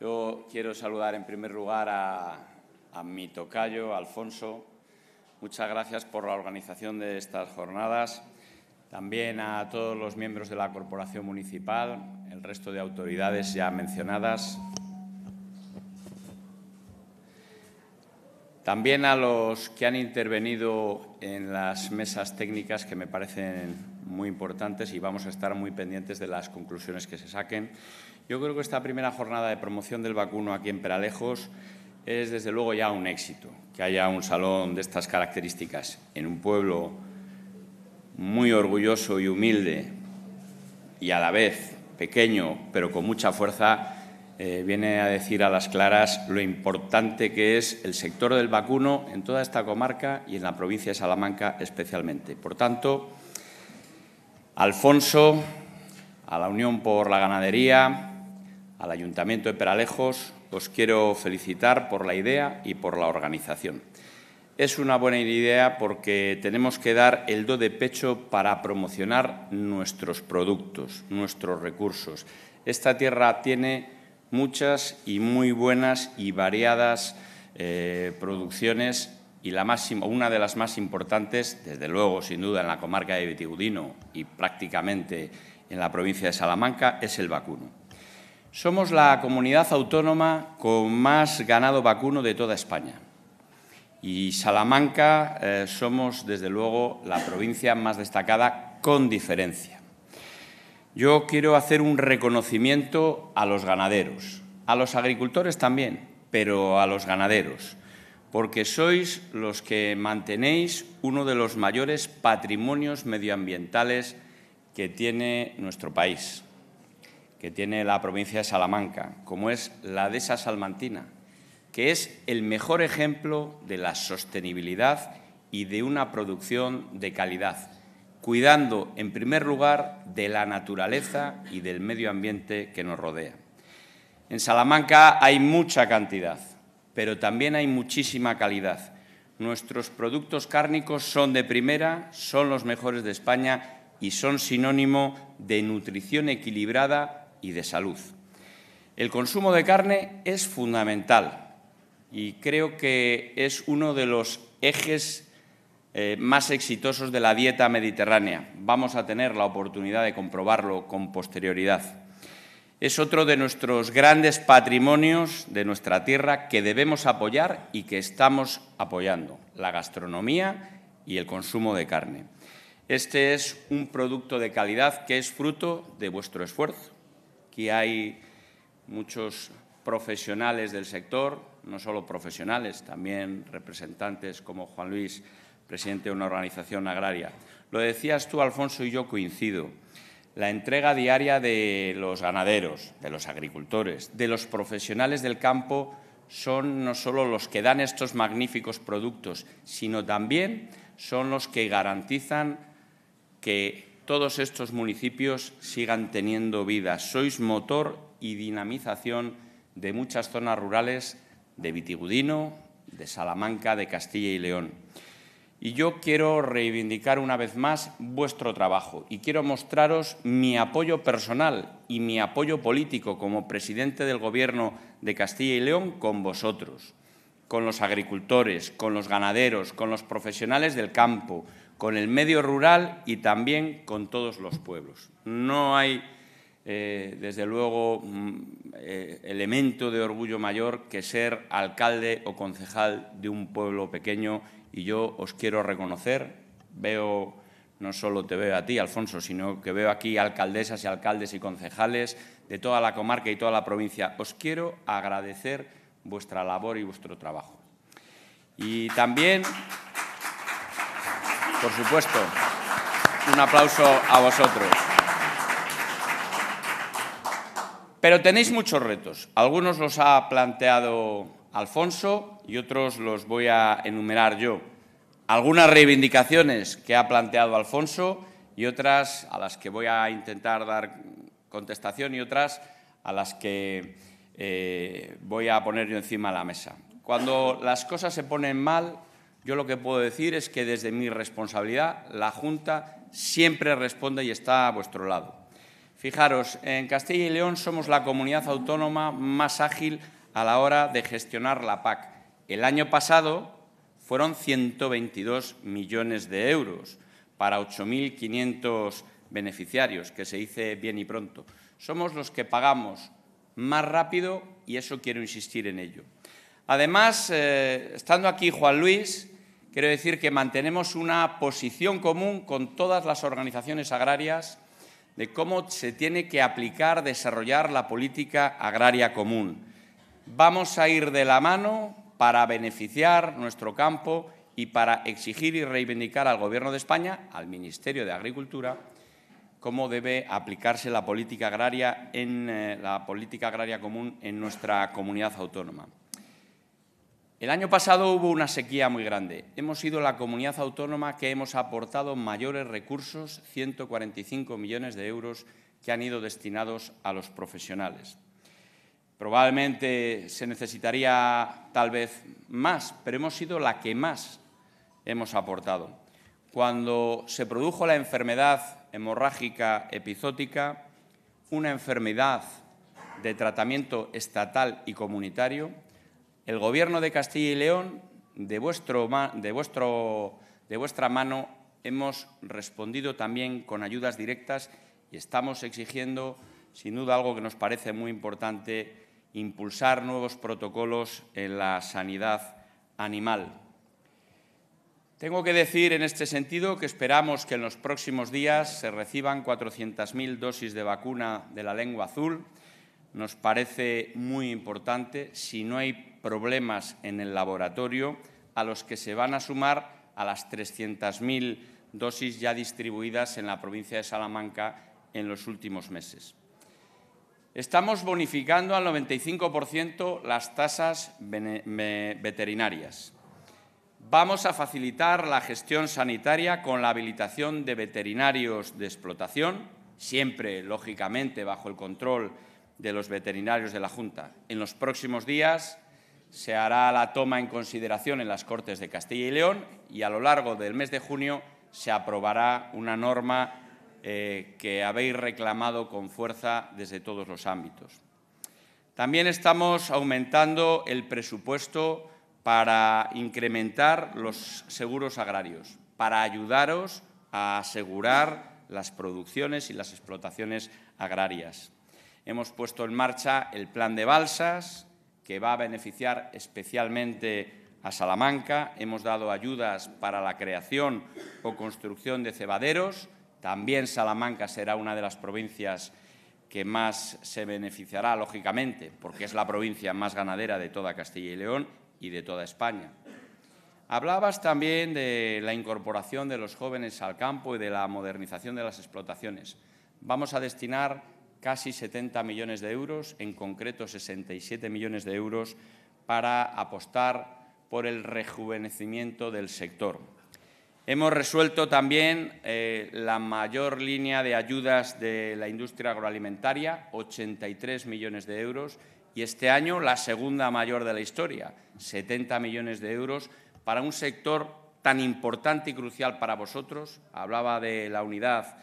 Yo quiero saludar en primer lugar a, a mi tocayo, Alfonso. Muchas gracias por la organización de estas jornadas. También a todos los miembros de la Corporación Municipal, el resto de autoridades ya mencionadas, También a los que han intervenido en las mesas técnicas que me parecen muy importantes y vamos a estar muy pendientes de las conclusiones que se saquen. Yo creo que esta primera jornada de promoción del vacuno aquí en Peralejos es desde luego ya un éxito, que haya un salón de estas características en un pueblo muy orgulloso y humilde y a la vez pequeño pero con mucha fuerza eh, viene a decir a las claras lo importante que es el sector del vacuno en toda esta comarca y en la provincia de Salamanca especialmente. Por tanto, Alfonso, a la Unión por la Ganadería, al Ayuntamiento de Peralejos, os quiero felicitar por la idea y por la organización. Es una buena idea porque tenemos que dar el do de pecho para promocionar nuestros productos, nuestros recursos. Esta tierra tiene muchas y muy buenas y variadas eh, producciones y la una de las más importantes, desde luego, sin duda, en la comarca de Vitigudino y prácticamente en la provincia de Salamanca, es el vacuno. Somos la comunidad autónoma con más ganado vacuno de toda España. Y Salamanca eh, somos, desde luego, la provincia más destacada con diferencia. Yo quiero hacer un reconocimiento a los ganaderos, a los agricultores también, pero a los ganaderos, porque sois los que mantenéis uno de los mayores patrimonios medioambientales que tiene nuestro país, que tiene la provincia de Salamanca, como es la de esa salmantina, que es el mejor ejemplo de la sostenibilidad y de una producción de calidad cuidando en primer lugar de la naturaleza y del medio ambiente que nos rodea. En Salamanca hay mucha cantidad, pero también hay muchísima calidad. Nuestros productos cárnicos son de primera, son los mejores de España y son sinónimo de nutrición equilibrada y de salud. El consumo de carne es fundamental y creo que es uno de los ejes eh, más exitosos de la dieta mediterránea. Vamos a tener la oportunidad de comprobarlo con posterioridad. Es otro de nuestros grandes patrimonios de nuestra tierra que debemos apoyar y que estamos apoyando, la gastronomía y el consumo de carne. Este es un producto de calidad que es fruto de vuestro esfuerzo. Aquí hay muchos profesionales del sector, no solo profesionales, también representantes como Juan Luis presidente de una organización agraria. Lo decías tú, Alfonso, y yo coincido. La entrega diaria de los ganaderos, de los agricultores, de los profesionales del campo son no solo los que dan estos magníficos productos, sino también son los que garantizan que todos estos municipios sigan teniendo vida. Sois motor y dinamización de muchas zonas rurales de Vitigudino, de Salamanca, de Castilla y León y yo quiero reivindicar una vez más vuestro trabajo y quiero mostraros mi apoyo personal y mi apoyo político como presidente del Gobierno de Castilla y León con vosotros, con los agricultores, con los ganaderos, con los profesionales del campo, con el medio rural y también con todos los pueblos. No hay, eh, desde luego, mm, eh, elemento de orgullo mayor que ser alcalde o concejal de un pueblo pequeño y yo os quiero reconocer, veo, no solo te veo a ti, Alfonso, sino que veo aquí alcaldesas y alcaldes y concejales de toda la comarca y toda la provincia. Os quiero agradecer vuestra labor y vuestro trabajo. Y también, por supuesto, un aplauso a vosotros. Pero tenéis muchos retos. Algunos los ha planteado Alfonso y otros los voy a enumerar yo. Algunas reivindicaciones que ha planteado Alfonso y otras a las que voy a intentar dar contestación y otras a las que eh, voy a poner yo encima de la mesa. Cuando las cosas se ponen mal, yo lo que puedo decir es que desde mi responsabilidad la Junta siempre responde y está a vuestro lado. Fijaros, en Castilla y León somos la comunidad autónoma más ágil a la hora de gestionar la PAC. El año pasado fueron 122 millones de euros para 8.500 beneficiarios, que se dice bien y pronto. Somos los que pagamos más rápido y eso quiero insistir en ello. Además, eh, estando aquí Juan Luis, quiero decir que mantenemos una posición común con todas las organizaciones agrarias de cómo se tiene que aplicar, desarrollar la política agraria común vamos a ir de la mano para beneficiar nuestro campo y para exigir y reivindicar al Gobierno de España, al Ministerio de Agricultura, cómo debe aplicarse la política agraria en eh, la política agraria común en nuestra comunidad autónoma. El año pasado hubo una sequía muy grande. Hemos sido la comunidad autónoma que hemos aportado mayores recursos, 145 millones de euros, que han ido destinados a los profesionales. Probablemente se necesitaría tal vez más, pero hemos sido la que más hemos aportado. Cuando se produjo la enfermedad hemorrágica epizótica, una enfermedad de tratamiento estatal y comunitario, el Gobierno de Castilla y León, de, de, de vuestra mano, hemos respondido también con ayudas directas y estamos exigiendo, sin duda, algo que nos parece muy importante, impulsar nuevos protocolos en la sanidad animal. Tengo que decir en este sentido que esperamos que en los próximos días se reciban 400.000 dosis de vacuna de la lengua azul. Nos parece muy importante si no hay problemas en el laboratorio a los que se van a sumar a las 300.000 dosis ya distribuidas en la provincia de Salamanca en los últimos meses. Estamos bonificando al 95% las tasas veterinarias. Vamos a facilitar la gestión sanitaria con la habilitación de veterinarios de explotación, siempre, lógicamente, bajo el control de los veterinarios de la Junta. En los próximos días se hará la toma en consideración en las Cortes de Castilla y León y a lo largo del mes de junio se aprobará una norma eh, que habéis reclamado con fuerza desde todos los ámbitos. También estamos aumentando el presupuesto para incrementar los seguros agrarios, para ayudaros a asegurar las producciones y las explotaciones agrarias. Hemos puesto en marcha el plan de balsas, que va a beneficiar especialmente a Salamanca. Hemos dado ayudas para la creación o construcción de cebaderos también Salamanca será una de las provincias que más se beneficiará, lógicamente, porque es la provincia más ganadera de toda Castilla y León y de toda España. Hablabas también de la incorporación de los jóvenes al campo y de la modernización de las explotaciones. Vamos a destinar casi 70 millones de euros, en concreto 67 millones de euros, para apostar por el rejuvenecimiento del sector. Hemos resuelto también eh, la mayor línea de ayudas de la industria agroalimentaria, 83 millones de euros, y este año la segunda mayor de la historia, 70 millones de euros, para un sector tan importante y crucial para vosotros. Hablaba de la unidad,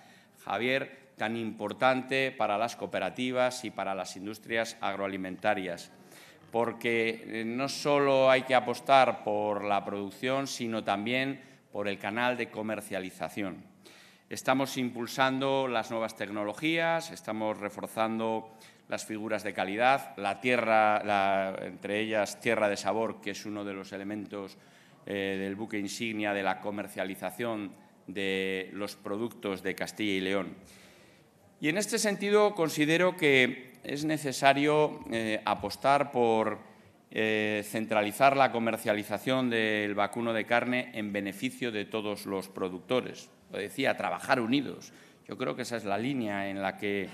Javier, tan importante para las cooperativas y para las industrias agroalimentarias porque eh, no solo hay que apostar por la producción, sino también por el canal de comercialización. Estamos impulsando las nuevas tecnologías, estamos reforzando las figuras de calidad, la tierra, entre ellas tierra de sabor, que es uno de los elementos eh, del buque insignia de la comercialización de los productos de Castilla y León. Y en este sentido considero que es necesario eh, apostar por eh, centralizar la comercialización del vacuno de carne en beneficio de todos los productores. Lo decía, trabajar unidos. Yo creo que esa es la línea en la que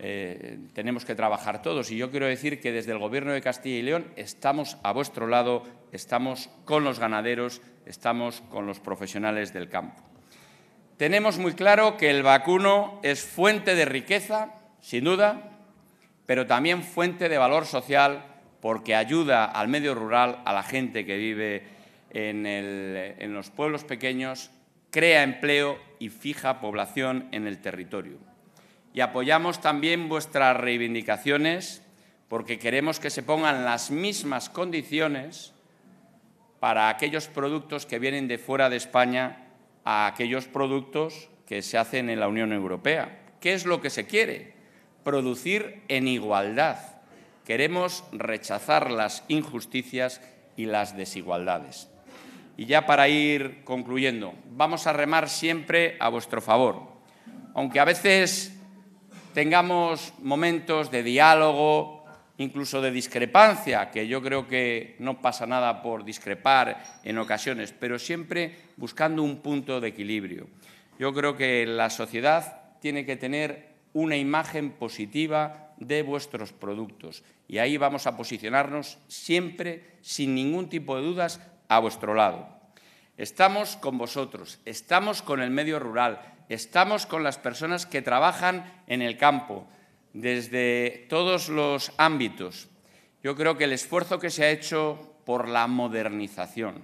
eh, tenemos que trabajar todos. Y yo quiero decir que desde el Gobierno de Castilla y León estamos a vuestro lado, estamos con los ganaderos, estamos con los profesionales del campo. Tenemos muy claro que el vacuno es fuente de riqueza, sin duda, pero también fuente de valor social porque ayuda al medio rural, a la gente que vive en, los pueblos pequeños, crea empleo y fija población en el territorio. Y apoyamos también vuestras reivindicaciones porque queremos que se pongan las mismas condiciones para aquellos productos que vienen de fuera de España a aquellos productos que se hacen en la Unión Europea. ¿Qué es lo que se quiere? Producir en igualdad Queremos rechazar las injusticias y las desigualdades. Y ya para ir concluyendo, vamos a remar siempre a vuestro favor. Aunque a veces tengamos momentos de diálogo, incluso de discrepancia, que yo creo que no pasa nada por discrepar en ocasiones, pero siempre buscando un punto de equilibrio. Yo creo que la sociedad tiene que tener una imagen positiva de vuestros productos. Y ahí vamos a posicionarnos siempre, sin ningún tipo de dudas, a vuestro lado. Estamos con vosotros, estamos con el medio rural, estamos con las personas que trabajan en el campo, desde todos los ámbitos. Yo creo que el esfuerzo que se ha hecho por la modernización,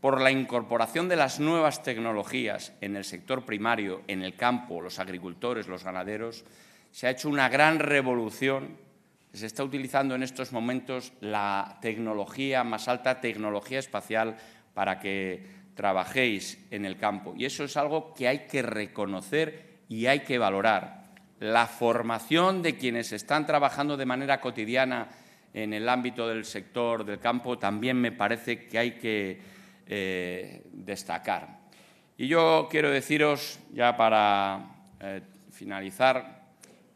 por la incorporación de las nuevas tecnologías en el sector primario, en el campo, los agricultores, los ganaderos, se ha hecho una gran revolución. Se está utilizando en estos momentos la tecnología más alta, tecnología espacial, para que trabajéis en el campo. Y eso es algo que hay que reconocer y hay que valorar. La formación de quienes están trabajando de manera cotidiana en el ámbito del sector del campo también me parece que hay que eh, destacar. Y yo quiero deciros, ya para eh, finalizar,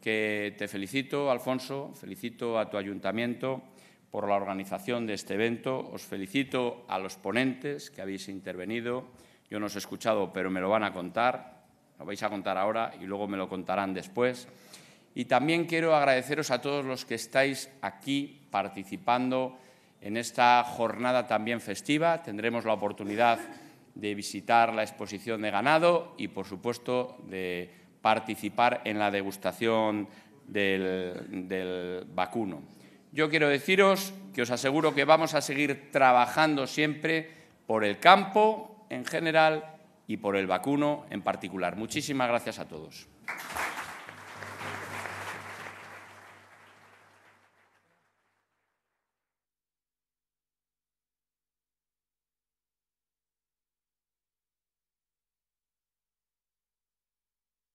que te felicito, Alfonso, felicito a tu ayuntamiento por la organización de este evento, os felicito a los ponentes que habéis intervenido, yo no os he escuchado, pero me lo van a contar, lo vais a contar ahora y luego me lo contarán después. Y también quiero agradeceros a todos los que estáis aquí participando en esta jornada también festiva tendremos la oportunidad de visitar la exposición de ganado y, por supuesto, de participar en la degustación del, vacuno. Yo quiero deciros que os aseguro que vamos a seguir trabajando siempre por el campo en general y por el vacuno en particular. Muchísimas gracias a todos.